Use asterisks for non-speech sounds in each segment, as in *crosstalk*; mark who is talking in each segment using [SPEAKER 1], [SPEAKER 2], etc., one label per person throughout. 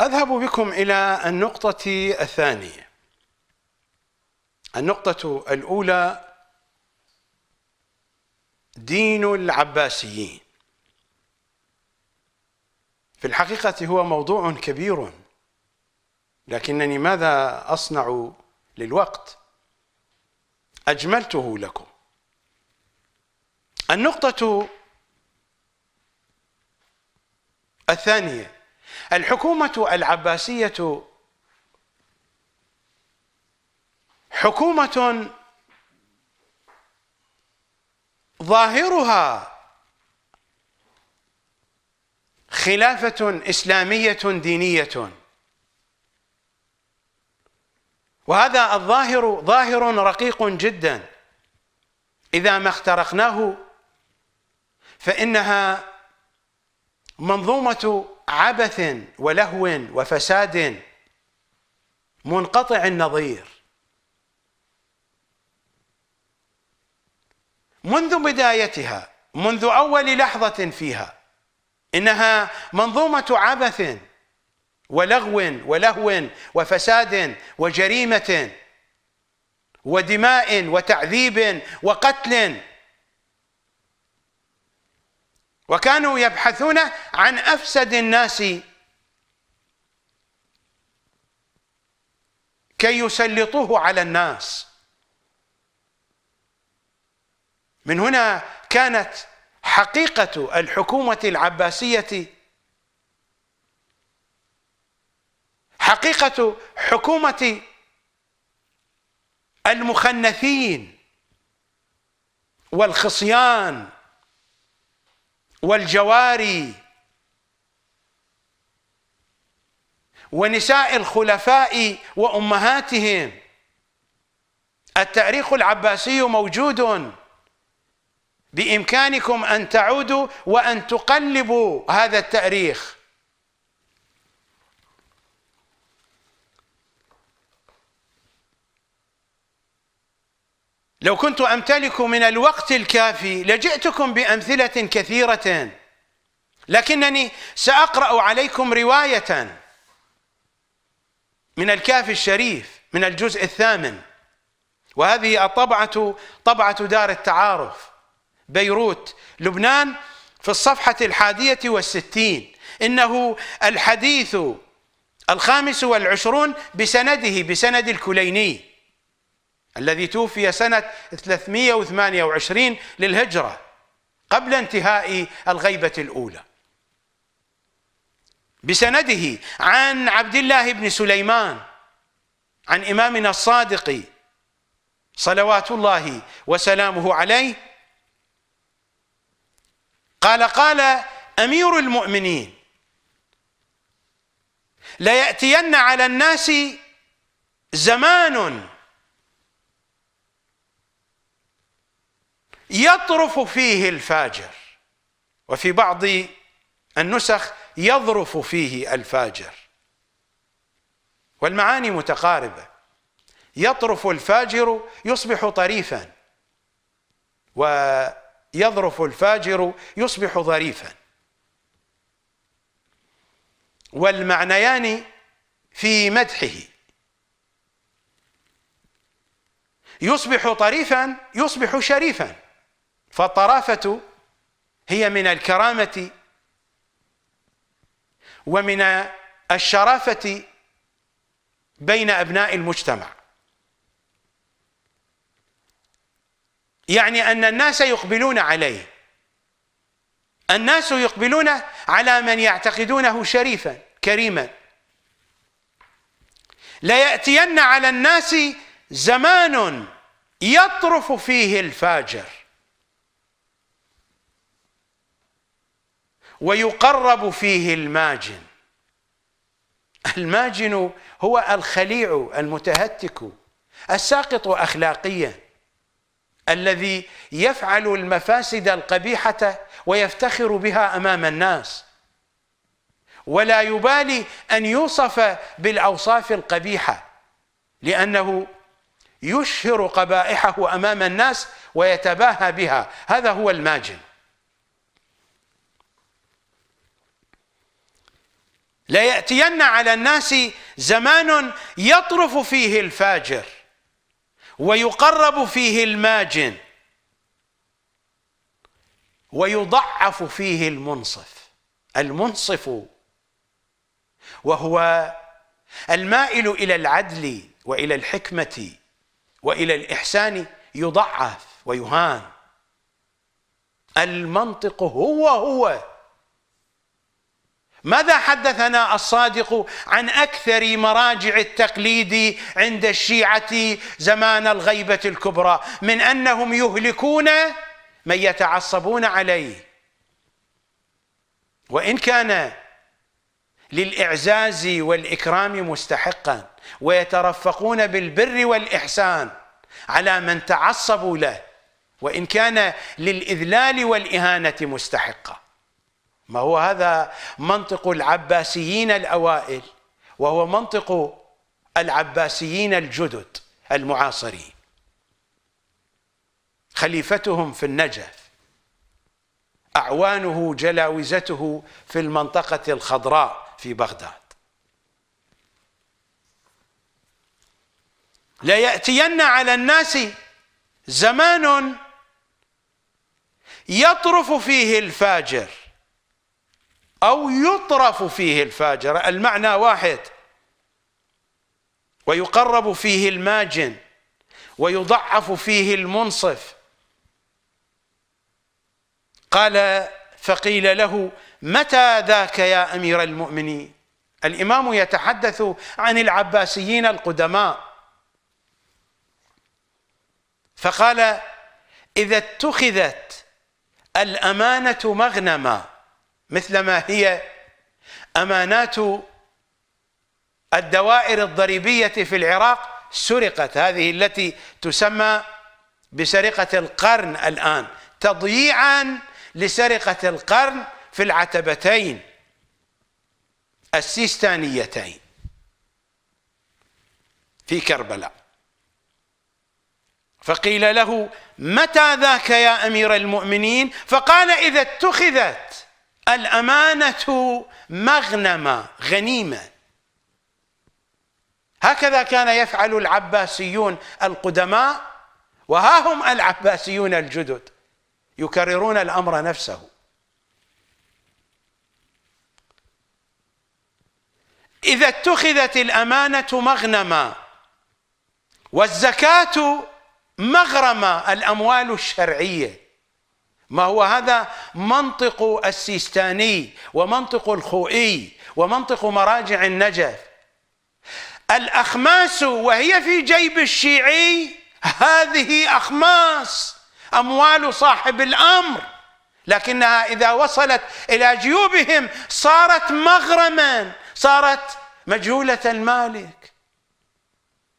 [SPEAKER 1] أذهب بكم إلى النقطة الثانية النقطة الأولى دين العباسيين في الحقيقة هو موضوع كبير لكنني ماذا أصنع للوقت أجملته لكم النقطة الثانية الحكومة العباسية حكومة ظاهرها خلافة إسلامية دينية وهذا الظاهر ظاهر رقيق جدا إذا ما اخترقناه فإنها منظومة عبث ولهو وفساد منقطع النظير منذ بدايتها منذ اول لحظه فيها انها منظومه عبث ولغو ولهو وفساد وجريمه ودماء وتعذيب وقتل وكانوا يبحثون عن أفسد الناس كي يسلطوه على الناس من هنا كانت حقيقة الحكومة العباسية حقيقة حكومة المخنثين والخصيان والجواري ونساء الخلفاء وامهاتهم التاريخ العباسي موجود بامكانكم ان تعودوا وان تقلبوا هذا التاريخ لو كنت امتلك من الوقت الكافي لجئتكم بامثله كثيره لكنني ساقرا عليكم روايه من الكافي الشريف من الجزء الثامن وهذه الطبعه طبعه دار التعارف بيروت لبنان في الصفحه الحاديه والستين انه الحديث الخامس والعشرون بسنده بسند الكليني الذي توفي سنة 328 للهجرة قبل انتهاء الغيبة الأولى بسنده عن عبد الله بن سليمان عن إمامنا الصادق صلوات الله وسلامه عليه قال قال أمير المؤمنين ليأتين على الناس زمان يطرف فيه الفاجر وفي بعض النسخ يظرف فيه الفاجر والمعاني متقاربه يطرف الفاجر يصبح طريفا ويظرف الفاجر يصبح ظريفا والمعنيان في مدحه يصبح طريفا يصبح شريفا فالطرافة هي من الكرامة ومن الشرافة بين أبناء المجتمع يعني أن الناس يقبلون عليه الناس يقبلون على من يعتقدونه شريفا كريما ليأتين على الناس زمان يطرف فيه الفاجر ويقرب فيه الماجن الماجن هو الخليع المتهتك الساقط اخلاقيا الذي يفعل المفاسد القبيحه ويفتخر بها امام الناس ولا يبالي ان يوصف بالاوصاف القبيحه لانه يشهر قبائحه امام الناس ويتباهى بها هذا هو الماجن لياتين على الناس زمان يطرف فيه الفاجر ويقرب فيه الماجن ويضعف فيه المنصف المنصف وهو المائل الى العدل والى الحكمه والى الاحسان يضعف ويهان المنطق هو هو ماذا حدثنا الصادق عن اكثر مراجع التقليد عند الشيعه زمان الغيبه الكبرى من انهم يهلكون من يتعصبون عليه وان كان للاعزاز والاكرام مستحقا ويترفقون بالبر والاحسان على من تعصبوا له وان كان للاذلال والاهانه مستحقا ما هو هذا منطق العباسيين الأوائل وهو منطق العباسيين الجدد المعاصرين خليفتهم في النجف أعوانه جلاوزته في المنطقة الخضراء في بغداد ليأتين على الناس زمان يطرف فيه الفاجر أو يطرف فيه الفاجر المعنى واحد ويقرب فيه الماجن ويضعف فيه المنصف قال فقيل له متى ذاك يا أمير المؤمنين الإمام يتحدث عن العباسيين القدماء فقال إذا اتخذت الأمانة مغنما مثل ما هي امانات الدوائر الضريبيه في العراق سرقت هذه التي تسمى بسرقه القرن الان تضييعا لسرقه القرن في العتبتين السيستانيتين في كربلاء فقيل له متى ذاك يا امير المؤمنين فقال اذا اتخذت الأمانة مغنمة غنيمة هكذا كان يفعل العباسيون القدماء وها هم العباسيون الجدد يكررون الأمر نفسه إذا اتخذت الأمانة مغنما والزكاة مغرمة الأموال الشرعية ما هو هذا منطق السيستاني ومنطق الخوئي ومنطق مراجع النجف الأخماس وهي في جيب الشيعي هذه أخماس أموال صاحب الأمر لكنها إذا وصلت إلى جيوبهم صارت مغرما صارت مجهولة المالك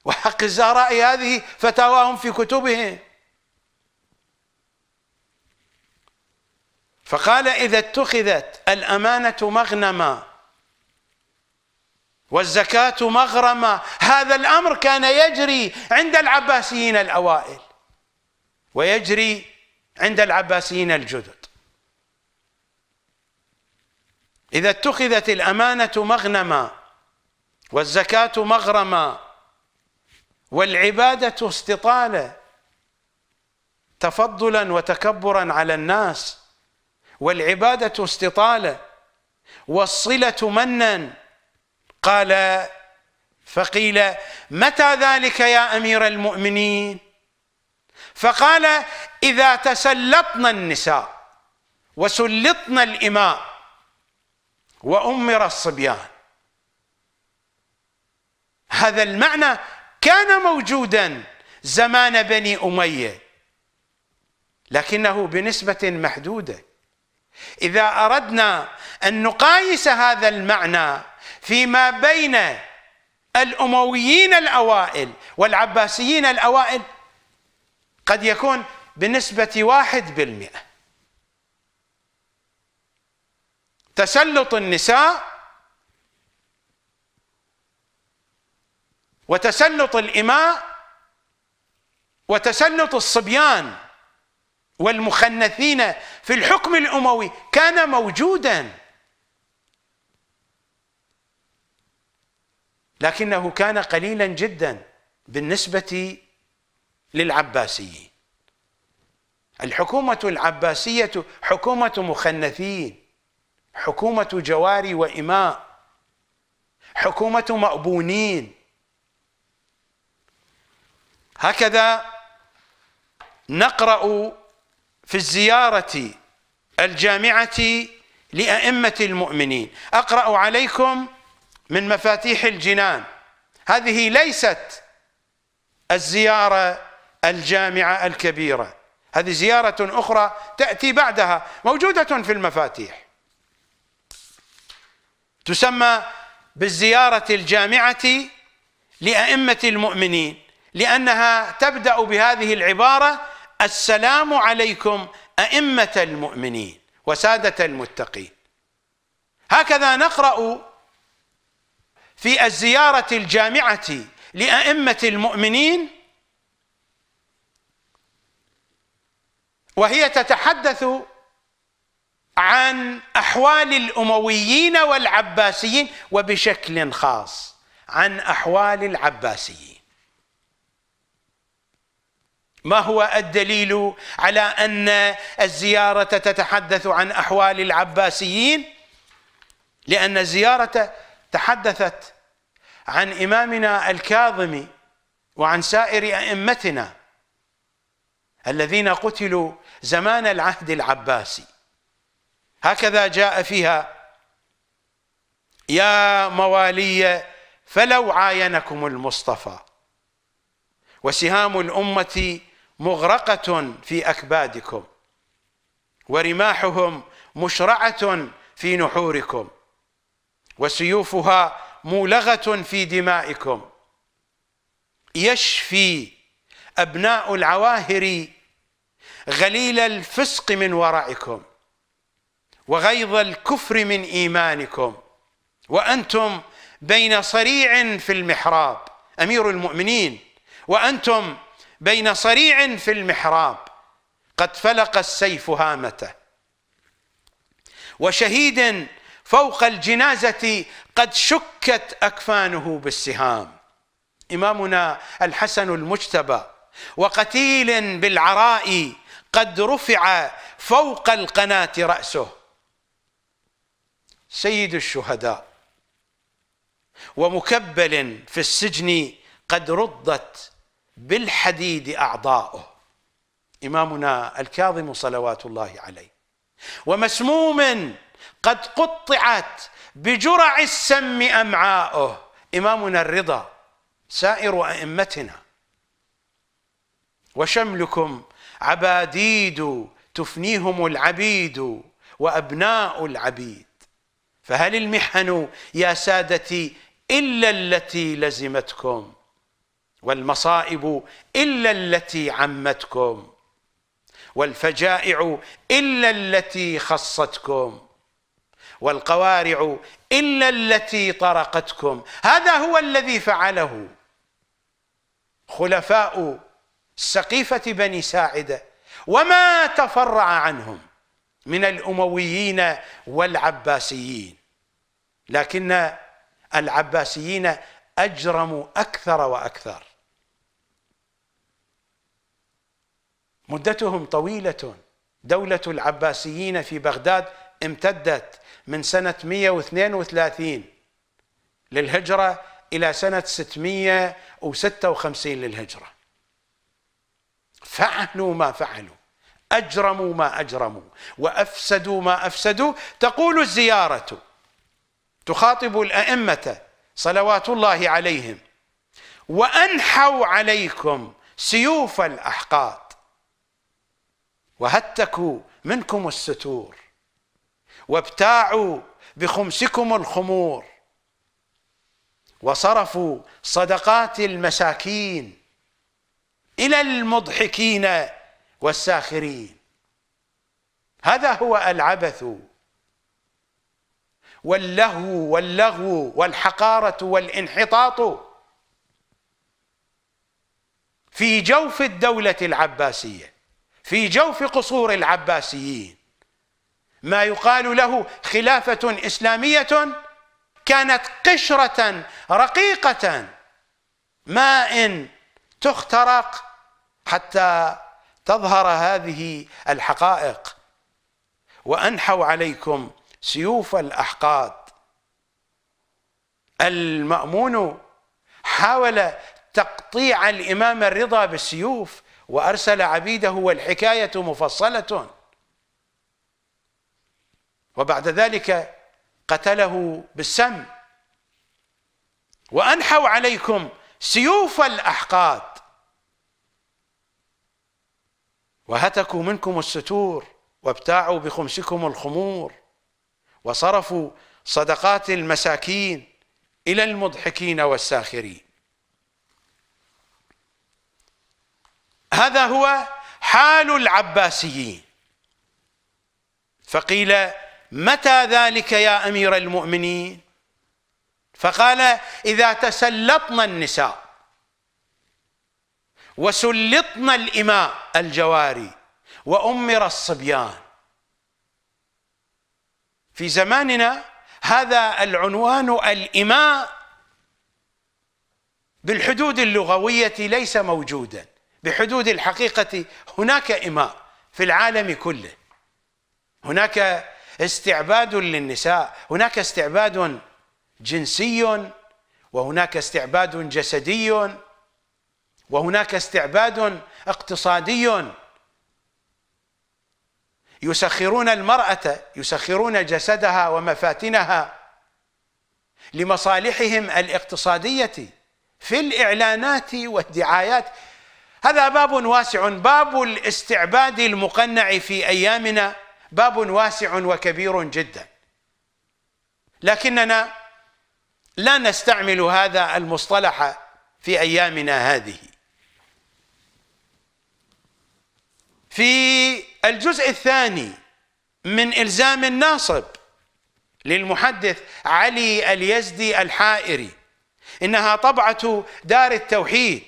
[SPEAKER 1] وحق الزهراء هذه فتاواهم في كتبهم فقال إذا اتخذت الأمانة مغنما والزكاة مغرما هذا الأمر كان يجري عند العباسيين الأوائل ويجري عند العباسيين الجدد إذا اتخذت الأمانة مغنما والزكاة مغرما والعبادة استطالة تفضلا وتكبرا على الناس والعبادة استطالة والصلة منا قال فقيل متى ذلك يا أمير المؤمنين فقال إذا تسلطنا النساء وسلطنا الإماء وأمر الصبيان هذا المعنى كان موجودا زمان بني أمية لكنه بنسبة محدودة إذا أردنا أن نقايس هذا المعنى فيما بين الأمويين الأوائل والعباسيين الأوائل قد يكون بنسبة واحد بالمئة تسلط النساء وتسلط الإماء وتسلط الصبيان والمخنثين في الحكم الأموي كان موجودا لكنه كان قليلا جدا بالنسبة للعباسيين الحكومة العباسية حكومة مخنثين حكومة جواري وإماء حكومة مأبونين هكذا نقرأ في الزيارة الجامعة لأئمة المؤمنين أقرأ عليكم من مفاتيح الجنان هذه ليست الزيارة الجامعة الكبيرة هذه زيارة أخرى تأتي بعدها موجودة في المفاتيح تسمى بالزيارة الجامعة لأئمة المؤمنين لأنها تبدأ بهذه العبارة السلام عليكم أئمة المؤمنين وسادة المتقين هكذا نقرأ في الزيارة الجامعة لأئمة المؤمنين وهي تتحدث عن أحوال الأمويين والعباسيين وبشكل خاص عن أحوال العباسيين ما هو الدليل على ان الزياره تتحدث عن احوال العباسيين لان الزياره تحدثت عن امامنا الكاظم وعن سائر ائمتنا الذين قتلوا زمان العهد العباسي هكذا جاء فيها يا موالي فلو عاينكم المصطفى وسهام الامه مغرقة في أكبادكم ورماحهم مشرعة في نحوركم وسيوفها مولغة في دمائكم يشفي أبناء العواهر غليل الفسق من ورائكم وغيظ الكفر من إيمانكم وأنتم بين صريع في المحراب أمير المؤمنين وأنتم بين صريع في المحراب قد فلق السيف هامته وشهيد فوق الجنازة قد شكت أكفانه بالسهام إمامنا الحسن المجتبى وقتيل بالعراء قد رفع فوق القناة رأسه سيد الشهداء ومكبل في السجن قد رضت بالحديد أعضاؤه إمامنا الكاظم صلوات الله عليه ومسموم قد قطعت بجرع السم أمعاؤه إمامنا الرضا سائر أئمتنا وشملكم عباديد تفنيهم العبيد وأبناء العبيد فهل المحن يا سادتي إلا التي لزمتكم والمصائب إلا التي عمتكم والفجائع إلا التي خصتكم والقوارع إلا التي طرقتكم هذا هو الذي فعله خلفاء سقيفة بني ساعدة وما تفرع عنهم من الأمويين والعباسيين لكن العباسيين أجرموا أكثر وأكثر مدتهم طويلة دولة العباسيين في بغداد امتدت من سنة 132 للهجرة إلى سنة 656 للهجرة فعلوا ما فعلوا أجرموا ما أجرموا وأفسدوا ما أفسدوا تقول الزيارة تخاطب الأئمة صلوات الله عليهم وأنحوا عليكم سيوف الأحقاد وهتكوا منكم الستور وابتاعوا بخمسكم الخمور وصرفوا صدقات المساكين الى المضحكين والساخرين هذا هو العبث واللهو واللغو والحقاره والانحطاط في جوف الدوله العباسيه في جوف قصور العباسيين ما يقال له خلافة إسلامية كانت قشرة رقيقة ماء تخترق حتى تظهر هذه الحقائق وأنحوا عليكم سيوف الأحقاد المأمون حاول تقطيع الإمام الرضا بالسيوف وأرسل عبيده والحكاية مفصلة وبعد ذلك قتله بالسم وأنحوا عليكم سيوف الأحقاد وهتكوا منكم الستور وابتاعوا بخمسكم الخمور وصرفوا صدقات المساكين إلى المضحكين والساخرين هذا هو حال العباسيين فقيل متى ذلك يا امير المؤمنين فقال اذا تسلطنا النساء وسلطنا الاماء الجواري وامر الصبيان في زماننا هذا العنوان الاماء بالحدود اللغويه ليس موجودا بحدود الحقيقة هناك إماء في العالم كله هناك استعباد للنساء هناك استعباد جنسي وهناك استعباد جسدي وهناك استعباد اقتصادي يسخرون المرأة يسخرون جسدها ومفاتنها لمصالحهم الاقتصادية في الإعلانات والدعايات هذا باب واسع باب الاستعباد المقنع في ايامنا باب واسع وكبير جدا لكننا لا نستعمل هذا المصطلح في ايامنا هذه في الجزء الثاني من الزام الناصب للمحدث علي اليزدي الحائري انها طبعه دار التوحيد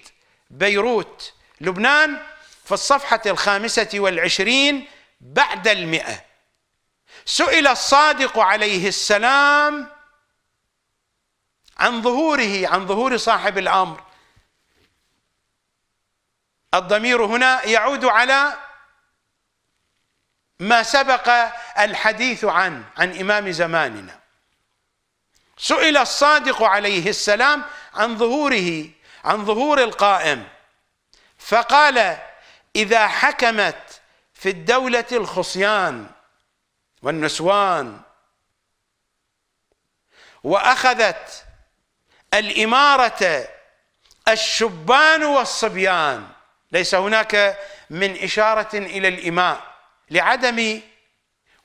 [SPEAKER 1] بيروت لبنان في الصفحة الخامسة والعشرين بعد المئة سئل الصادق عليه السلام عن ظهوره عن ظهور صاحب الأمر الضمير هنا يعود على ما سبق الحديث عنه عن إمام زماننا سئل الصادق عليه السلام عن ظهوره عن ظهور القائم فقال إذا حكمت في الدولة الخصيان والنسوان وأخذت الإمارة الشبان والصبيان ليس هناك من إشارة إلى الإماء لعدم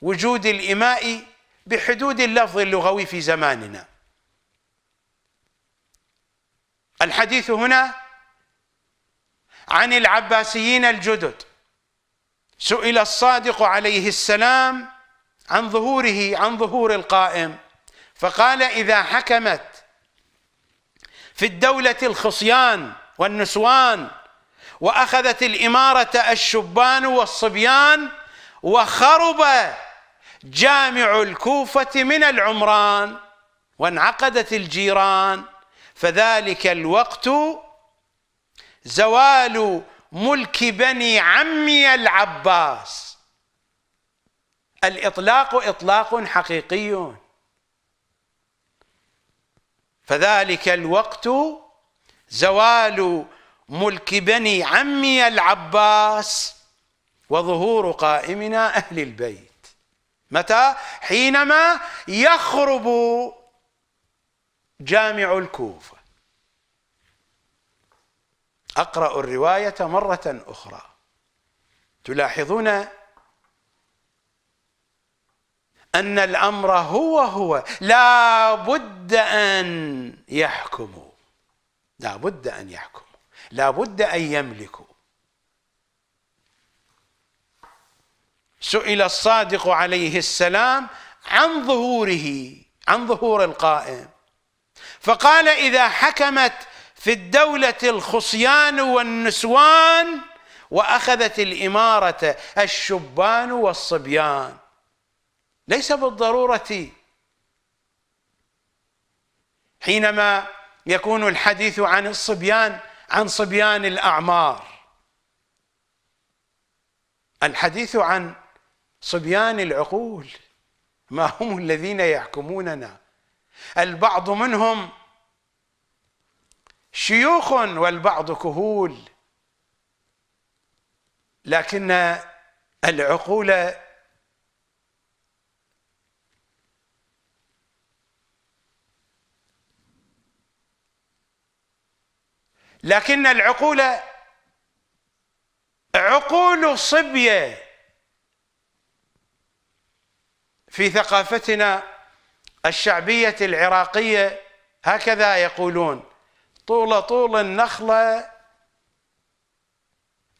[SPEAKER 1] وجود الإماء بحدود اللفظ اللغوي في زماننا الحديث هنا عن العباسيين الجدد سئل الصادق عليه السلام عن ظهوره عن ظهور القائم فقال إذا حكمت في الدولة الخصيان والنسوان وأخذت الإمارة الشبان والصبيان وخرب جامع الكوفة من العمران وانعقدت الجيران فذلك الوقت زوال ملك بني عمي العباس الإطلاق إطلاق حقيقي فذلك الوقت زوال ملك بني عمي العباس وظهور قائمنا أهل البيت متى حينما يخرب جامع الكوفة أقرأ الرواية مرة أخرى تلاحظون أن الأمر هو هو لا بد أن يحكموا لا بد أن يحكموا لا بد أن يملكوا سئل الصادق عليه السلام عن ظهوره عن ظهور القائم فقال إذا حكمت في الدولة الخصيان والنسوان واخذت الاماره الشبان والصبيان ليس بالضروره حينما يكون الحديث عن الصبيان عن صبيان الاعمار الحديث عن صبيان العقول ما هم الذين يحكموننا البعض منهم شيوخ والبعض كهول لكن العقول لكن العقول عقول صبيه في ثقافتنا الشعبيه العراقيه هكذا يقولون طول طول النخلة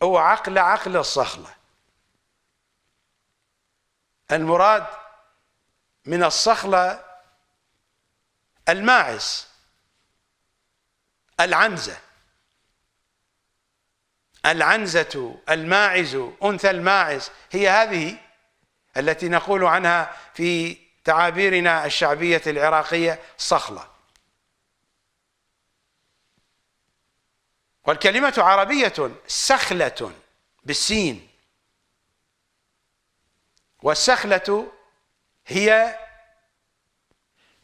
[SPEAKER 1] وعقل عقل الصخلة المراد من الصخلة الماعز العنزة العنزة الماعز أنثى الماعز هي هذه التي نقول عنها في تعابيرنا الشعبية العراقية صخلة والكلمة عربية سخلة بالسين والسخلة هي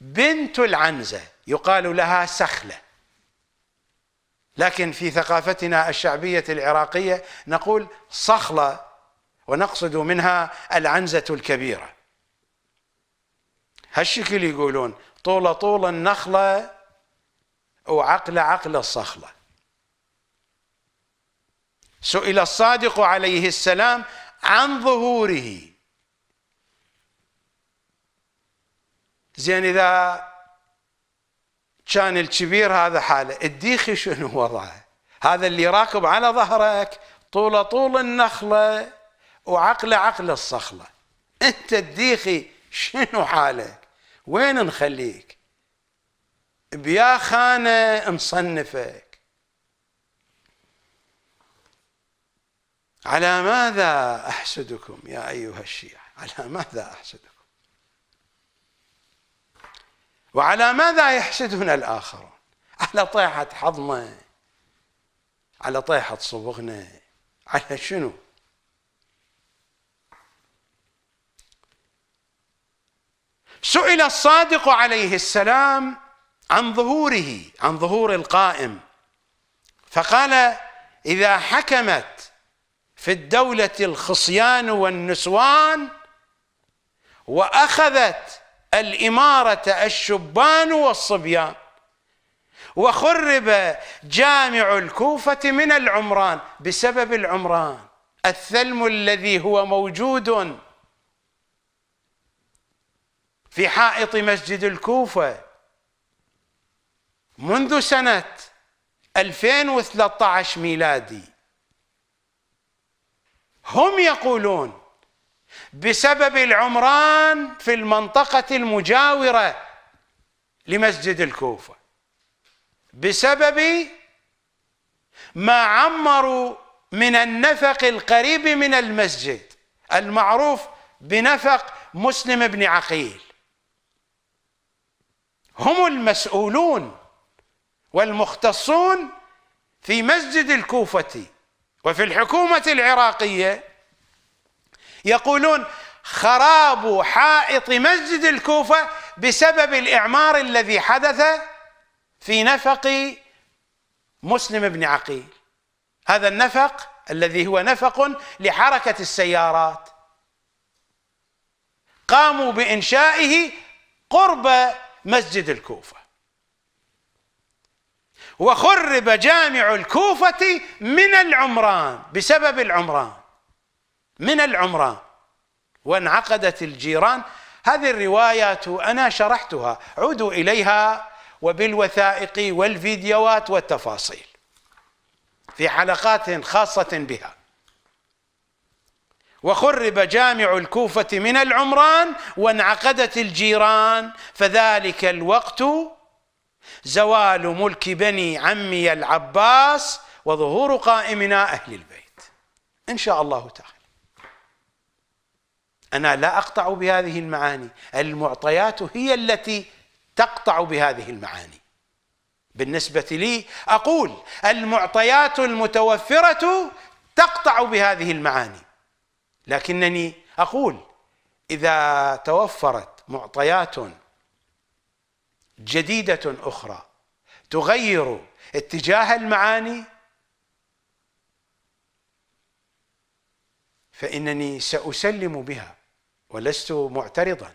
[SPEAKER 1] بنت العنزة يقال لها سخلة لكن في ثقافتنا الشعبية العراقية نقول صخلة ونقصد منها العنزة الكبيرة هالشكل يقولون طول طول النخلة وعقل عقل الصخلة سئل الصادق عليه السلام عن ظهوره زين اذا كان الكبير هذا حاله الديخي شنو وضعه هذا اللي راكب على ظهرك طوله طول النخله وعقله عقل الصخله انت الديخي شنو حالك وين نخليك بيا خانه نصنفك على ماذا أحسدكم يا أيها الشيعة على ماذا أحسدكم وعلى ماذا يحسدنا الآخرون على طيحة حظنا على طيحة صبغنا على شنو سئل الصادق عليه السلام عن ظهوره عن ظهور القائم فقال إذا حكمت في الدولة الخصيان والنسوان وأخذت الإمارة الشبان والصبيان وخرب جامع الكوفة من العمران بسبب العمران الثلم الذي هو موجود في حائط مسجد الكوفة منذ سنة 2013 ميلادي هم يقولون بسبب العمران في المنطقة المجاورة لمسجد الكوفة بسبب ما عمروا من النفق القريب من المسجد المعروف بنفق مسلم بن عقيل هم المسؤولون والمختصون في مسجد الكوفة وفي الحكومة العراقية يقولون خراب حائط مسجد الكوفة بسبب الإعمار الذي حدث في نفق مسلم بن عقيل هذا النفق الذي هو نفق لحركة السيارات قاموا بإنشائه قرب مسجد الكوفة وخرب جامع الكوفة من العمران بسبب العمران من العمران وانعقدت الجيران هذه الروايات أنا شرحتها عودوا إليها وبالوثائق والفيديوهات والتفاصيل في حلقات خاصة بها وخرب جامع الكوفة من العمران وانعقدت الجيران فذلك الوقت زوال ملك بني عمي العباس وظهور قائمنا أهل البيت إن شاء الله تعالى أنا لا أقطع بهذه المعاني المعطيات هي التي تقطع بهذه المعاني بالنسبة لي أقول المعطيات المتوفرة تقطع بهذه المعاني لكنني أقول إذا توفرت معطيات جديدة أخرى تغير اتجاه المعاني فإنني سأسلم بها ولست معترضا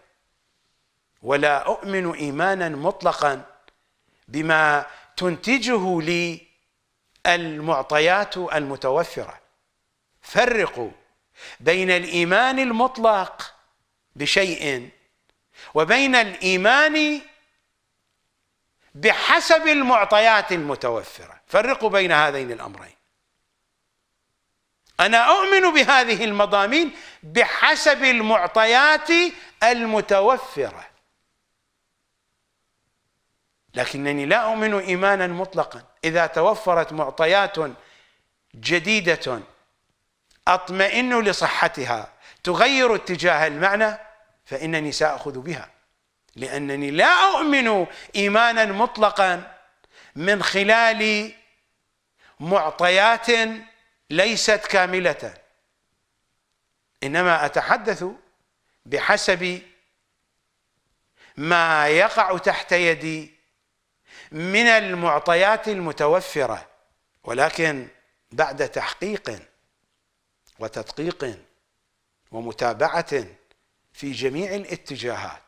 [SPEAKER 1] ولا أؤمن إيمانا مطلقا بما تنتجه لي المعطيات المتوفرة فرقوا بين الإيمان المطلق بشيء وبين الإيمان بحسب المعطيات المتوفرة فرقوا بين هذين الأمرين أنا أؤمن بهذه المضامين بحسب المعطيات المتوفرة لكنني لا أؤمن إيمانا مطلقا إذا توفرت معطيات جديدة أطمئن لصحتها تغير اتجاه المعنى فإنني سأخذ بها لأنني لا أؤمن إيمانا مطلقا من خلال معطيات ليست كاملة إنما أتحدث بحسب ما يقع تحت يدي من المعطيات المتوفرة ولكن بعد تحقيق وتدقيق ومتابعة في جميع الاتجاهات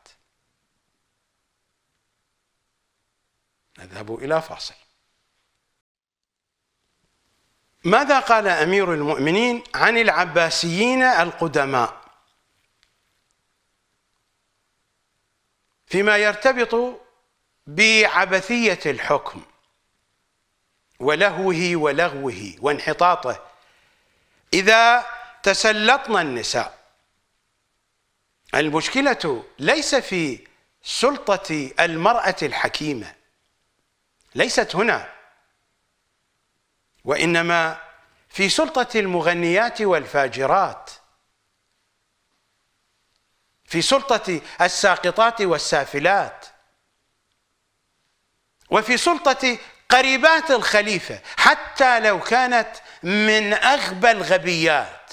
[SPEAKER 1] نذهب إلى فاصل ماذا قال أمير المؤمنين عن العباسيين القدماء فيما يرتبط بعبثية الحكم ولهوه ولغوه وانحطاطه إذا تسلطنا النساء المشكلة ليس في سلطة المرأة الحكيمة ليست هنا وانما في سلطه المغنيات والفاجرات في سلطه الساقطات والسافلات وفي سلطه قريبات الخليفه حتى لو كانت من اغبى الغبيات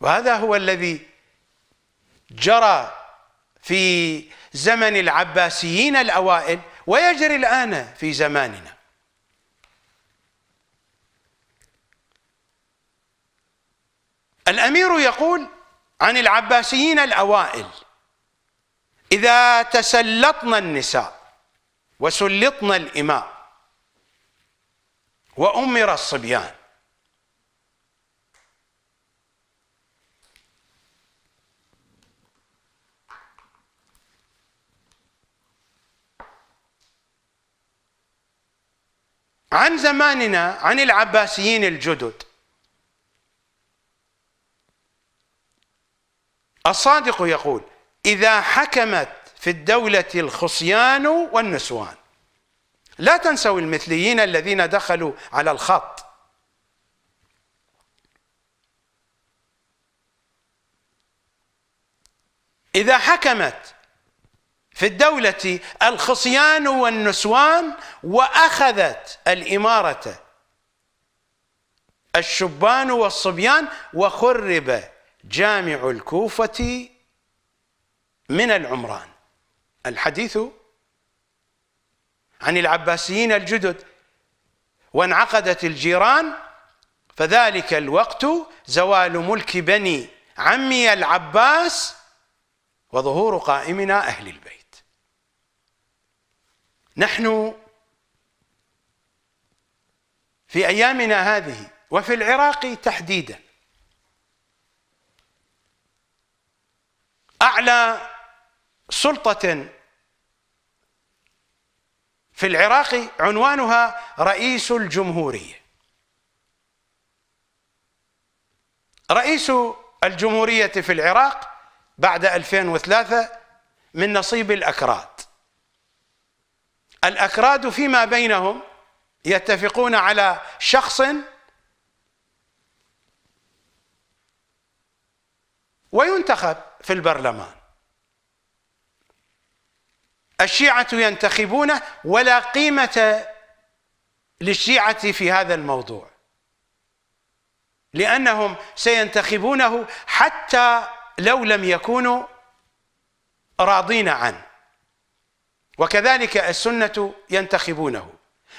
[SPEAKER 1] وهذا هو الذي جرى في زمن العباسيين الاوائل ويجري الآن في زماننا الأمير يقول عن العباسيين الأوائل إذا تسلطنا النساء وسلطنا الإماء وأمر الصبيان عن زماننا عن العباسيين الجدد الصادق يقول إذا حكمت في الدولة الخصيان والنسوان لا تنسوا المثليين الذين دخلوا على الخط إذا حكمت في الدولة الخصيان والنسوان وأخذت الإمارة الشبان والصبيان وخرب جامع الكوفة من العمران الحديث عن العباسيين الجدد وانعقدت الجيران فذلك الوقت زوال ملك بني عمي العباس وظهور قائمنا أهل البيت نحن في ايامنا هذه وفي العراق تحديدا اعلى سلطه في العراق عنوانها رئيس الجمهوريه رئيس الجمهوريه في العراق بعد 2003 من نصيب الاكراد الأكراد فيما بينهم يتفقون على شخص وينتخب في البرلمان الشيعة ينتخبونه ولا قيمة للشيعة في هذا الموضوع لأنهم سينتخبونه حتى لو لم يكونوا راضين عنه وكذلك السنة ينتخبونه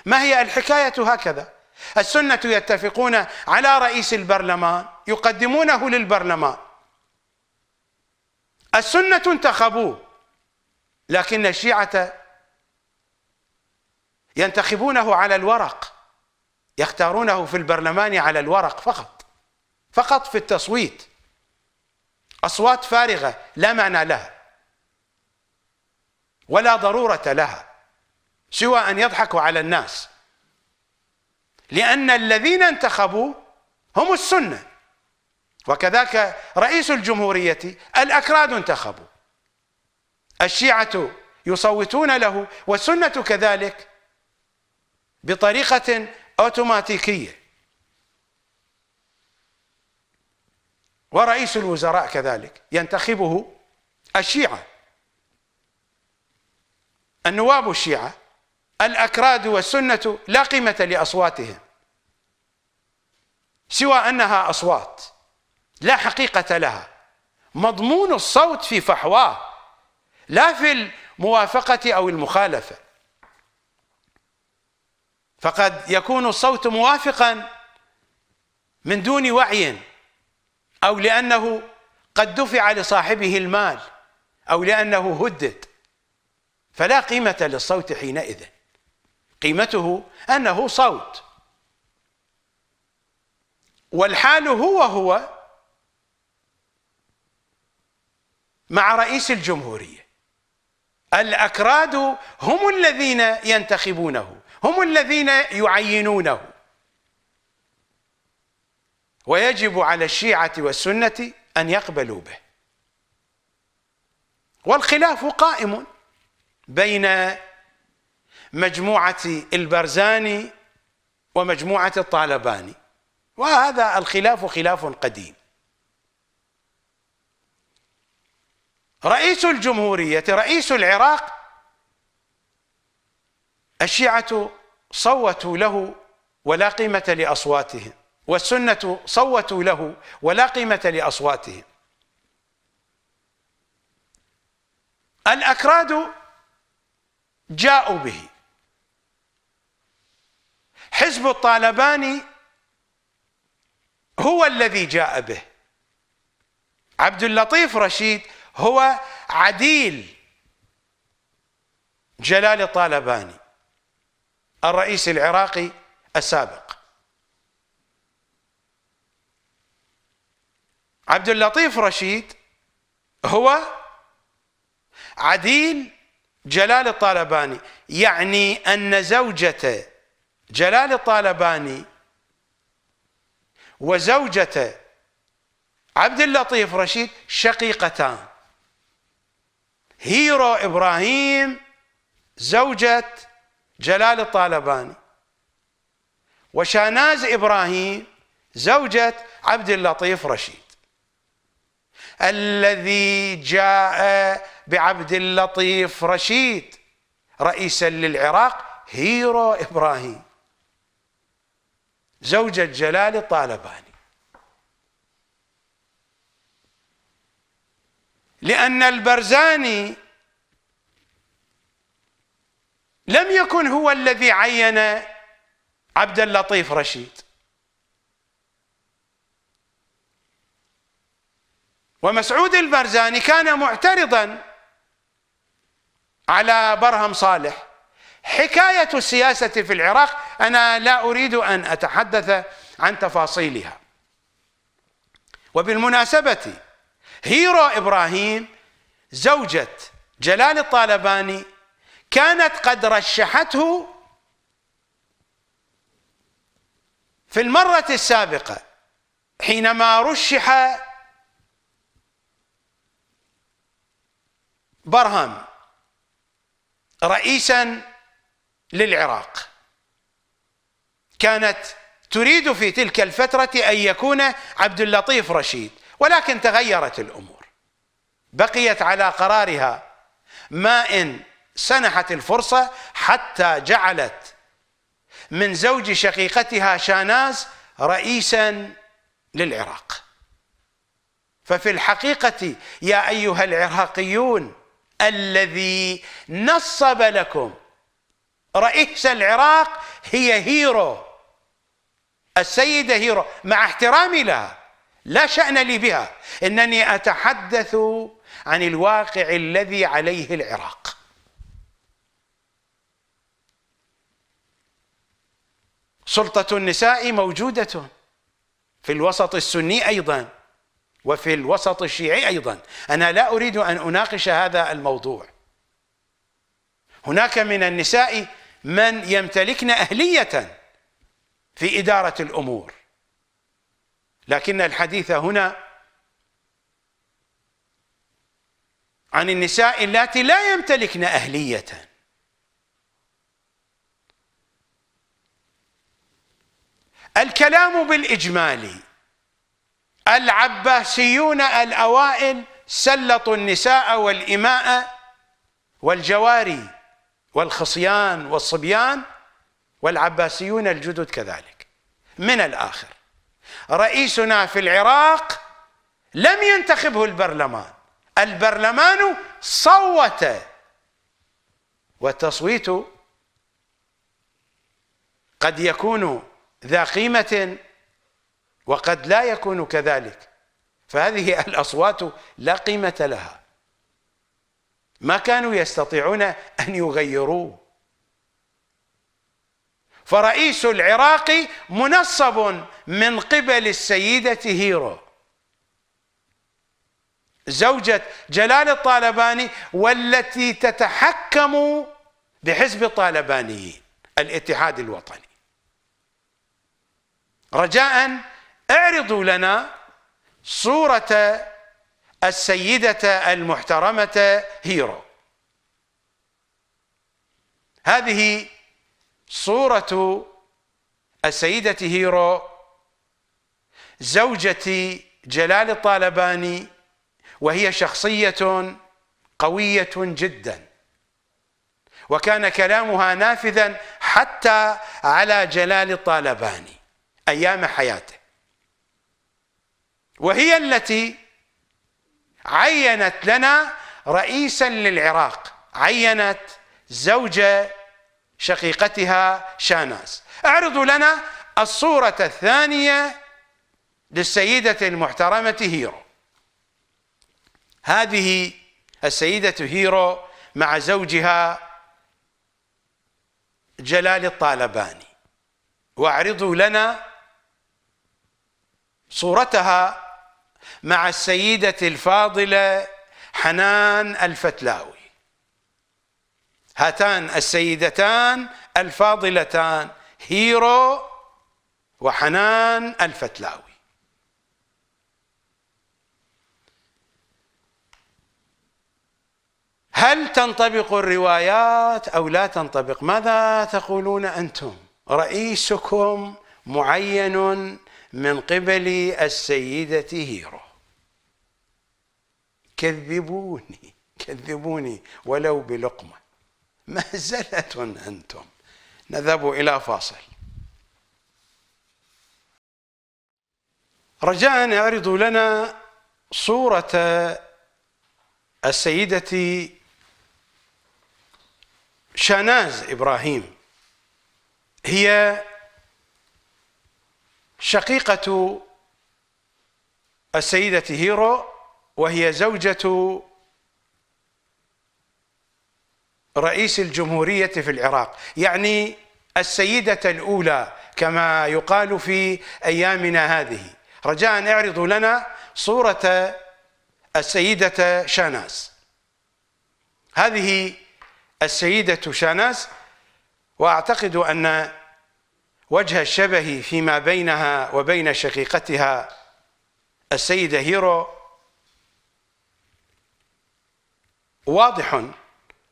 [SPEAKER 1] ما هي الحكاية هكذا السنة يتفقون على رئيس البرلمان يقدمونه للبرلمان السنة انتخبوه لكن الشيعة ينتخبونه على الورق يختارونه في البرلمان على الورق فقط فقط في التصويت أصوات فارغة لا معنى لها ولا ضرورة لها سوى أن يضحكوا على الناس لأن الذين انتخبوا هم السنة وكذاك رئيس الجمهورية الأكراد انتخبوا الشيعة يصوتون له والسنة كذلك بطريقة أوتوماتيكية ورئيس الوزراء كذلك ينتخبه الشيعة النواب الشيعة الأكراد والسنة لا قيمة لأصواتهم سوى أنها أصوات لا حقيقة لها مضمون الصوت في فحواه لا في الموافقة أو المخالفة فقد يكون الصوت موافقا من دون وعي أو لأنه قد دفع لصاحبه المال أو لأنه هدد فلا قيمة للصوت حينئذ قيمته أنه صوت والحال هو هو مع رئيس الجمهورية الأكراد هم الذين ينتخبونه هم الذين يعينونه ويجب على الشيعة والسنة أن يقبلوا به والخلاف قائم بين مجموعة البرزاني ومجموعة الطالباني وهذا الخلاف خلاف قديم رئيس الجمهورية رئيس العراق الشيعة صوتوا له ولا قيمة لأصواتهم والسنة صوتوا له ولا قيمة لأصواتهم الأكراد جاءوا به حزب الطالباني هو الذي جاء به عبد اللطيف رشيد هو عديل جلال الطالباني الرئيس العراقي السابق عبد اللطيف رشيد هو عديل جلال الطالباني يعني أن زوجة جلال الطالباني وزوجة عبد اللطيف رشيد شقيقتان هيرو إبراهيم زوجة جلال الطالباني وشاناز إبراهيم زوجة عبد اللطيف رشيد الذي جاء بعبد اللطيف رشيد رئيسا للعراق هيرو إبراهيم زوجة جلال طالباني لأن البرزاني لم يكن هو الذي عين عبد اللطيف رشيد ومسعود البرزاني كان معترضا على برهم صالح حكاية السياسة في العراق أنا لا أريد أن أتحدث عن تفاصيلها وبالمناسبة هيرو إبراهيم زوجة جلال الطالباني كانت قد رشحته في المرة السابقة حينما رشح برهم رئيسا للعراق كانت تريد في تلك الفترة أن يكون عبد اللطيف رشيد ولكن تغيرت الأمور بقيت على قرارها ما إن سنحت الفرصة حتى جعلت من زوج شقيقتها شاناز رئيسا للعراق ففي الحقيقة يا أيها العراقيون الذي نصب لكم رئيس العراق هي هيرو السيدة هيرو مع احترامي لها لا شأن لي بها إنني أتحدث عن الواقع الذي عليه العراق سلطة النساء موجودة في الوسط السني أيضاً وفي الوسط الشيعي ايضا انا لا اريد ان اناقش هذا الموضوع هناك من النساء من يمتلكن اهليه في اداره الامور لكن الحديث هنا عن النساء اللاتي لا يمتلكن اهليه الكلام بالإجمالي العباسيون الأوائل سلطوا النساء والإماء والجواري والخصيان والصبيان والعباسيون الجدد كذلك من الآخر رئيسنا في العراق لم ينتخبه البرلمان البرلمان صوت والتصويت قد يكون ذا قيمة وقد لا يكون كذلك فهذه *laughs* الأصوات لا قيمة لها ما كانوا يستطيعون أن يغيروه فرئيس العراق منصب من قبل السيدة هيرو زوجة جلال الطالباني والتي تتحكم بحزب الطالبانيين الاتحاد الوطني رجاء اعرضوا لنا صورة السيدة المحترمة هيرو هذه صورة السيدة هيرو زوجة جلال الطالباني وهي شخصية قوية جدا وكان كلامها نافذا حتى على جلال الطالباني أيام حياته وهي التي عينت لنا رئيسا للعراق عينت زوجة شقيقتها شاناز اعرضوا لنا الصورة الثانية للسيدة المحترمة هيرو هذه السيدة هيرو مع زوجها جلال الطالباني واعرضوا لنا صورتها مع السيدة الفاضلة حنان الفتلاوي هاتان السيدتان الفاضلتان هيرو وحنان الفتلاوي هل تنطبق الروايات او لا تنطبق ماذا تقولون انتم رئيسكم معين من قبل السيدة هيرو كذبوني كذبوني ولو بلقمة مهزلة أنتم نذهب إلى فاصل رجاء اعرضوا لنا صورة السيدة شاناز إبراهيم هي شقيقة السيدة هيرو وهي زوجة رئيس الجمهورية في العراق يعني السيدة الأولى كما يقال في أيامنا هذه رجاء اعرضوا لنا صورة السيدة شاناس هذه السيدة شاناس وأعتقد أن وجه الشبه فيما بينها وبين شقيقتها السيدة هيرو واضح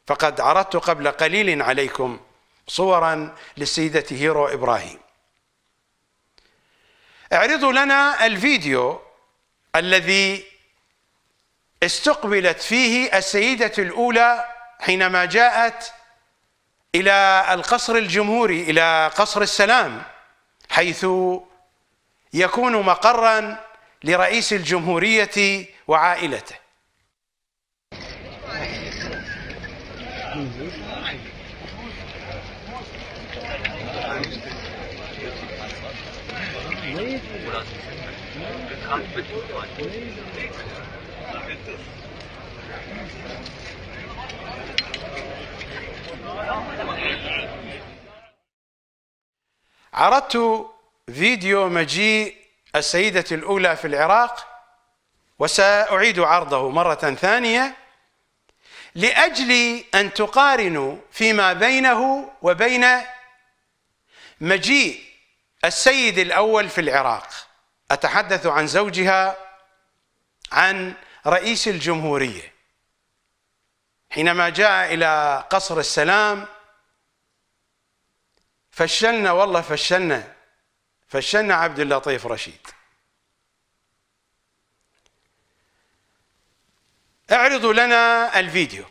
[SPEAKER 1] فقد عرضت قبل قليل عليكم صورا للسيدة هيرو إبراهيم اعرضوا لنا الفيديو الذي استقبلت فيه السيدة الأولى حينما جاءت إلى القصر الجمهوري إلى قصر السلام حيث يكون مقرا لرئيس الجمهورية وعائلته عرضت فيديو مجيء السيدة الأولى في العراق وسأعيد عرضه مرة ثانية لأجل أن تقارنوا فيما بينه وبين مجيء السيد الأول في العراق أتحدث عن زوجها عن رئيس الجمهورية حينما جاء إلى قصر السلام فشلنا والله فشلنا فشلنا عبد اللطيف رشيد اعرضوا لنا الفيديو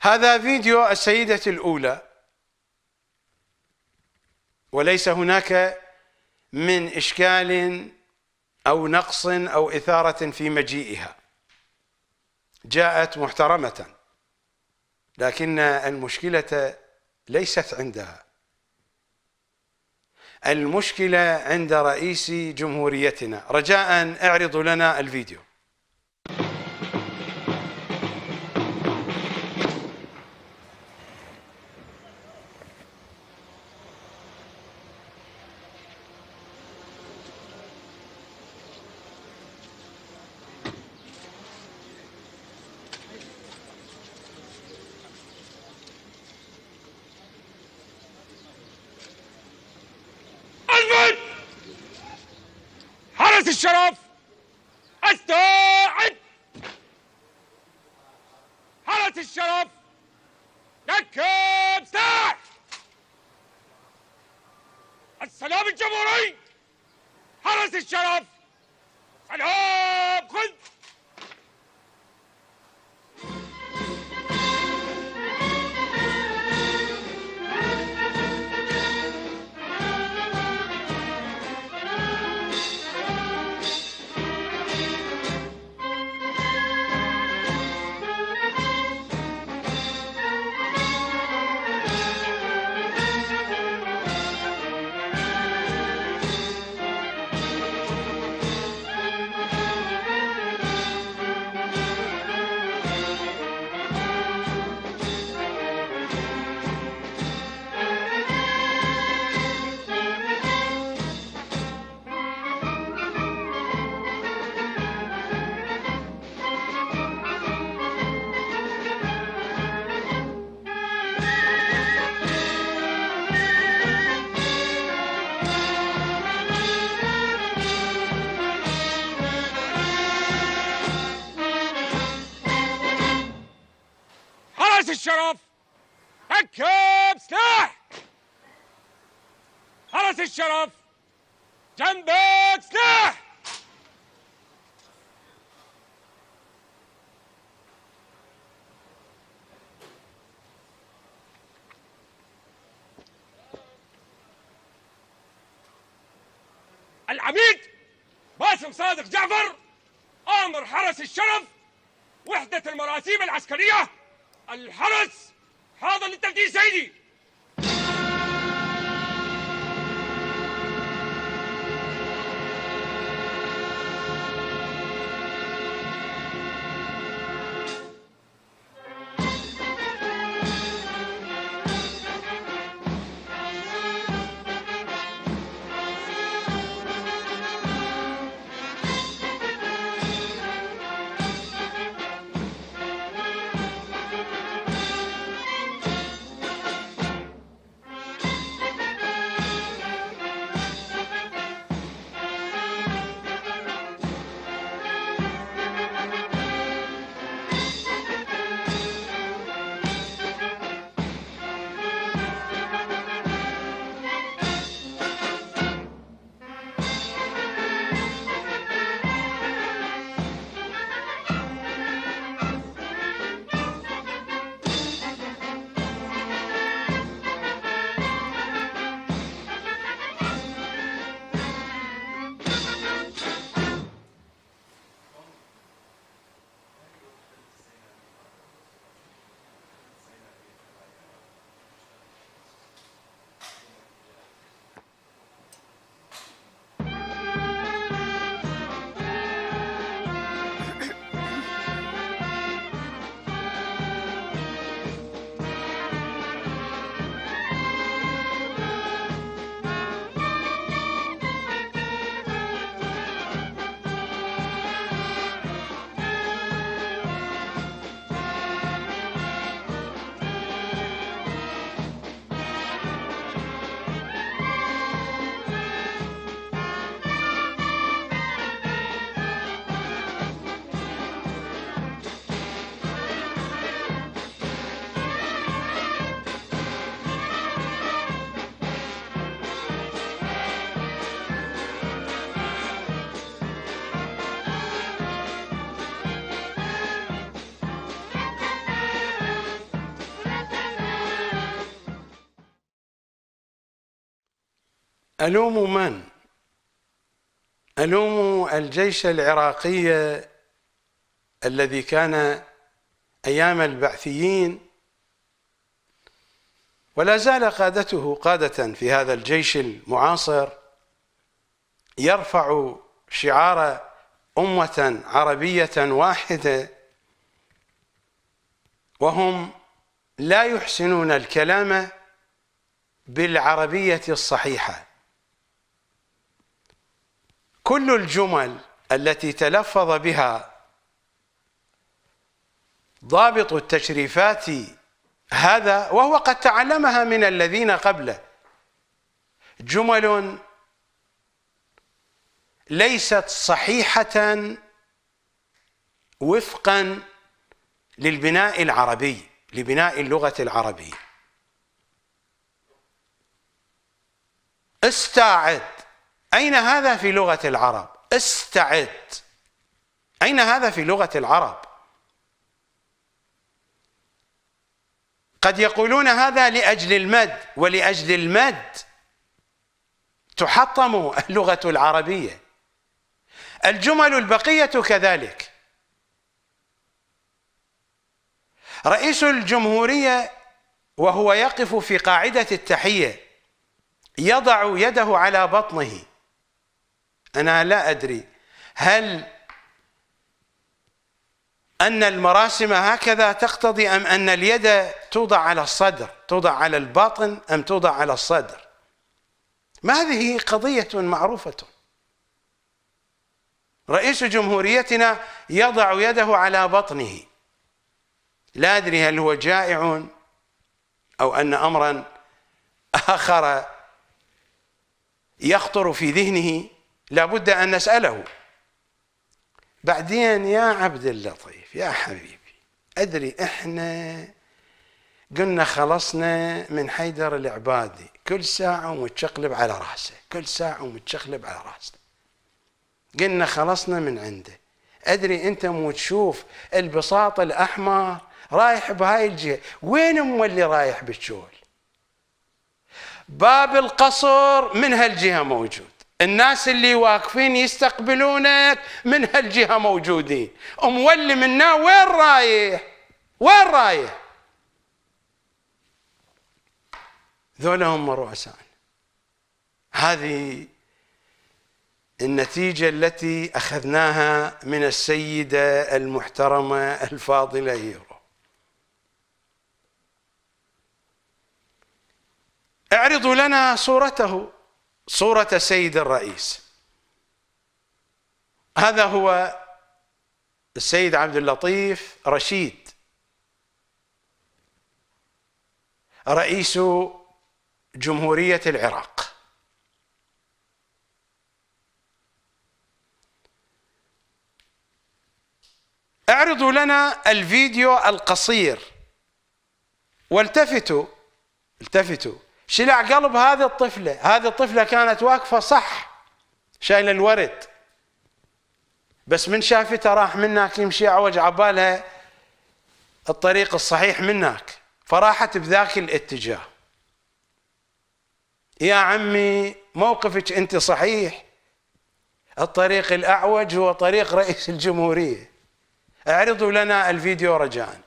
[SPEAKER 1] هذا فيديو السيدة الأولى وليس هناك من إشكال أو نقص أو إثارة في مجيئها جاءت محترمة لكن المشكلة ليست عندها المشكلة عند رئيس جمهوريتنا رجاء اعرضوا لنا الفيديو
[SPEAKER 2] سلام الجمهوري حرس الشرف سلام خذ العميد باسم صادق جعفر آمر حرس الشرف وحدة المراسيم العسكرية الحرس حاضر للتلتيس سيدي
[SPEAKER 1] ألوم من؟ ألوم الجيش العراقي الذي كان أيام البعثيين ولا زال قادته قادة في هذا الجيش المعاصر يرفع شعار أمة عربية واحدة وهم لا يحسنون الكلام بالعربية الصحيحة كل الجمل التي تلفظ بها ضابط التشريفات هذا وهو قد تعلمها من الذين قبله جمل ليست صحيحة وفقا للبناء العربي لبناء اللغة العربية استعد أين هذا في لغة العرب استعد أين هذا في لغة العرب قد يقولون هذا لأجل المد ولأجل المد تحطم *laughs* اللغة العربية الجمل البقية كذلك رئيس الجمهورية وهو يقف في قاعدة التحية يضع يده على بطنه أنا لا أدري هل أن المراسم هكذا تقتضي أم أن اليد توضع على الصدر توضع على الباطن أم توضع على الصدر ما هذه قضية معروفة رئيس جمهوريتنا يضع يده على بطنه لا أدري هل هو جائع أو أن أمرا آخر يخطر في ذهنه لابد أن نسأله بعدين يا عبد اللطيف يا حبيبي أدري إحنا قلنا خلصنا من حيدر العبادي كل ساعة ومتشقلب على رأسه كل ساعة ومتشقلب على رأسه قلنا خلصنا من عنده أدري أنت مو تشوف البساط الأحمر رايح بهاي الجهة وين أمه اللي رايح بالشول باب القصر من هالجهة موجود الناس اللي واقفين يستقبلونك من هالجهه موجودين مولي منا وين رايح وين رايح ذولا هم رؤساء هذه النتيجه التي اخذناها من السيده المحترمه الفاضله هيرو اعرضوا لنا صورته صورة السيد الرئيس هذا هو السيد عبد اللطيف رشيد رئيس جمهورية العراق اعرضوا لنا الفيديو القصير والتفتوا التفتوا شلع قلب هذه الطفلة هذه الطفلة كانت واقفة صح شايلة الورد بس من شافته راح منك يمشي عوج عبالها الطريق الصحيح منك فراحت بذاك الاتجاه يا عمي موقفك انت صحيح الطريق الاعوج هو طريق رئيس الجمهوريه اعرضوا لنا الفيديو رجاء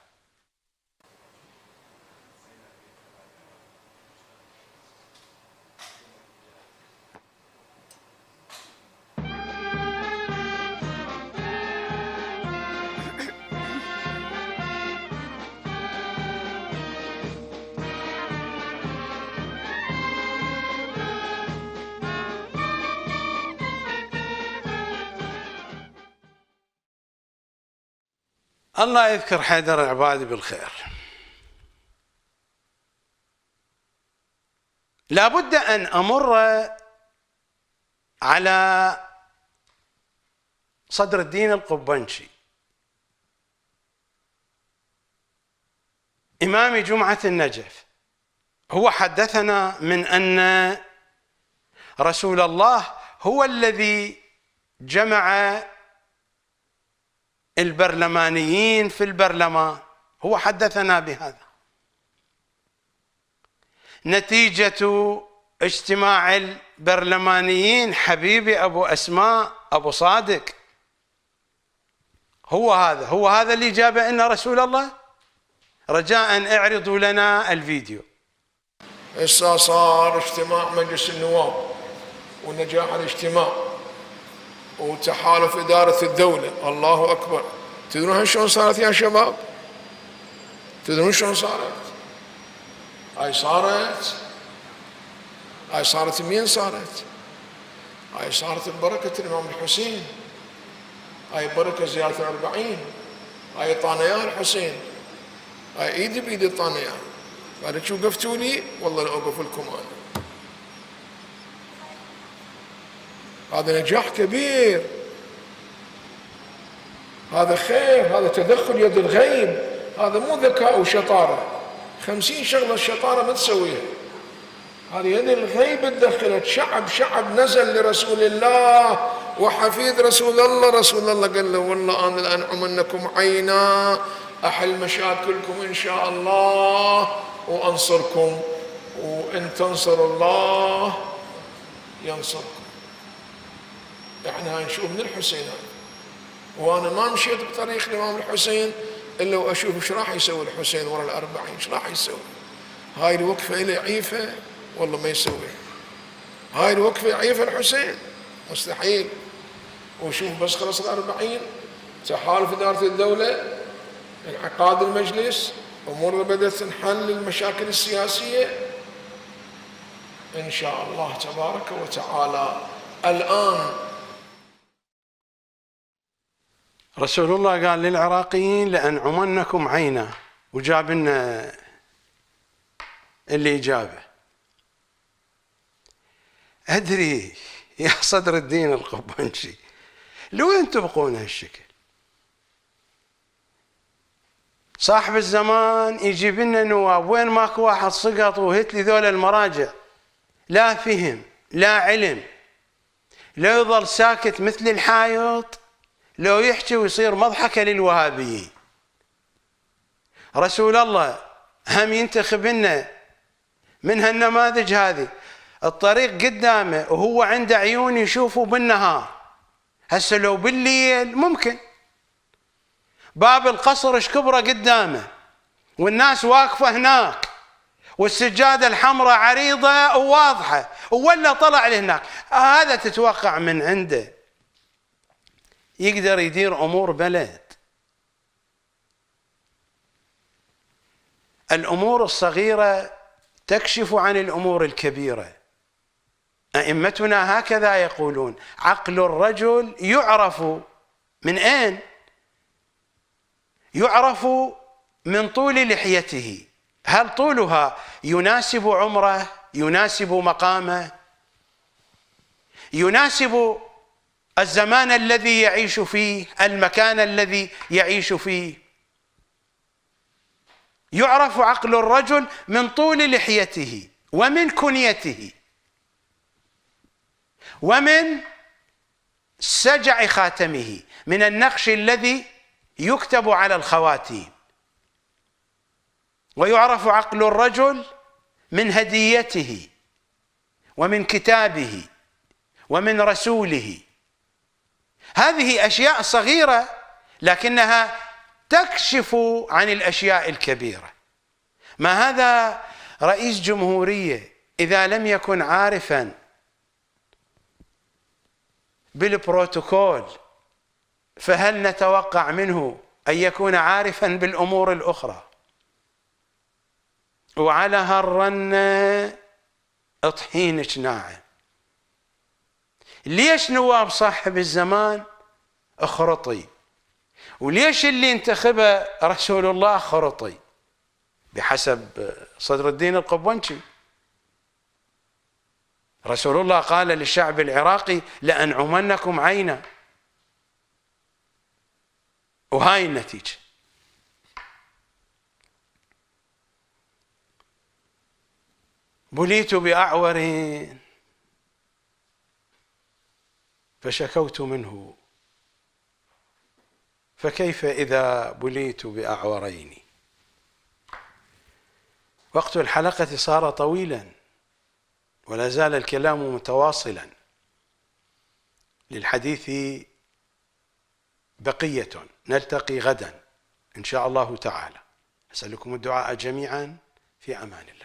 [SPEAKER 1] الله يذكر حيدر العبادي بالخير لابد أن أمر على صدر الدين القبنشي إمام جمعة النجف هو حدثنا من أن رسول الله هو الذي جمع البرلمانيين في البرلمان هو حدثنا بهذا نتيجة اجتماع البرلمانيين حبيبي أبو أسماء أبو صادق هو هذا هو هذا اللي جاب إن رسول الله رجاء اعرضوا لنا الفيديو
[SPEAKER 2] هسه صار اجتماع مجلس النواب ونجاح الاجتماع وتحالف إدارة الدولة الله أكبر تدرون شلون صارت يا شباب تدرون شلون صارت هاي صارت هاي صارت مين صارت هاي صارت ببركة الإمام الحسين هاي بركة زيارة الأربعين هاي طانيان الحسين هاي إيدي بإيدي طانيان قالت شو وقفتوا لي والله لا أوقف لكم أنا هذا نجاح كبير هذا خير هذا تدخل يد الغيب هذا مو ذكاء وشطارة خمسين شغلة الشطارة ما تسويها هذه يد الغيب تدخلت شعب شعب نزل لرسول الله وحفيد رسول الله رسول الله قال له والله أنا أمنكم عينا أحل مشاكلكم إن شاء الله وأنصركم وإن تنصروا الله ينصركم يعني هاي نشوف من الحسين هاي وانا ما مشيت بطريق الامام الحسين الا واشوف ايش راح يسوي الحسين ورا الاربعين ايش راح يسوي هاي الوقفه الي عيفه والله ما يسويها هاي الوقفه عيفه الحسين مستحيل وشوف بس خلص الاربعين تحالف اداره الدوله انعقاد المجلس امور بدات تنحل المشاكل السياسيه ان شاء الله تبارك وتعالى الان
[SPEAKER 1] رسول الله قال للعراقيين لأن عمنكم عينا وجاب لنا اللي جابه أدري يا صدر الدين القبنشي لوين تبقون هالشكل صاحب الزمان يجيب لنا نواب وين ماكو واحد سقط وهتلي ذول المراجع لا فهم لا علم لو يظل ساكت مثل الحايط لو يحكي ويصير مضحكة للوهابيين رسول الله هم ينتخب لنا من هالنماذج هذه الطريق قدامه وهو عنده عيون يشوفه بالنهار هسه لو بالليل ممكن باب القصر ايش كبره قدامه والناس واقفه هناك والسجاده الحمراء عريضه وواضحه ولا طلع لهناك هذا تتوقع من عنده يقدر يدير امور بلد الامور الصغيره تكشف عن الامور الكبيره ائمتنا هكذا يقولون عقل الرجل يعرف من اين يعرف من طول لحيته هل طولها يناسب عمره يناسب مقامه يناسب الزمان الذي يعيش فيه المكان الذي يعيش فيه يعرف عقل الرجل من طول لحيته ومن كنيته ومن سجع خاتمه من النقش الذي يكتب على الخواتيم ويعرف عقل الرجل من هديته ومن كتابه ومن رسوله هذه أشياء صغيرة لكنها تكشف عن الأشياء الكبيرة ما هذا رئيس جمهورية إذا لم يكن عارفا بالبروتوكول فهل نتوقع منه أن يكون عارفا بالأمور الأخرى وعلى هالرنة اطحينك ناعم ليش نواب صاحب الزمان خرطي وليش اللي انتخبه رسول الله خرطي بحسب صدر الدين القبونشي رسول الله قال للشعب العراقي لأنعمنكم عينا وهاي النتيجة بليت بأعور فشكوت منه فكيف إذا بليت بأعورين وقت الحلقة صار طويلا ولا زال الكلام متواصلا للحديث بقية نلتقي غدا إن شاء الله تعالى أسألكم الدعاء جميعا في أمان الله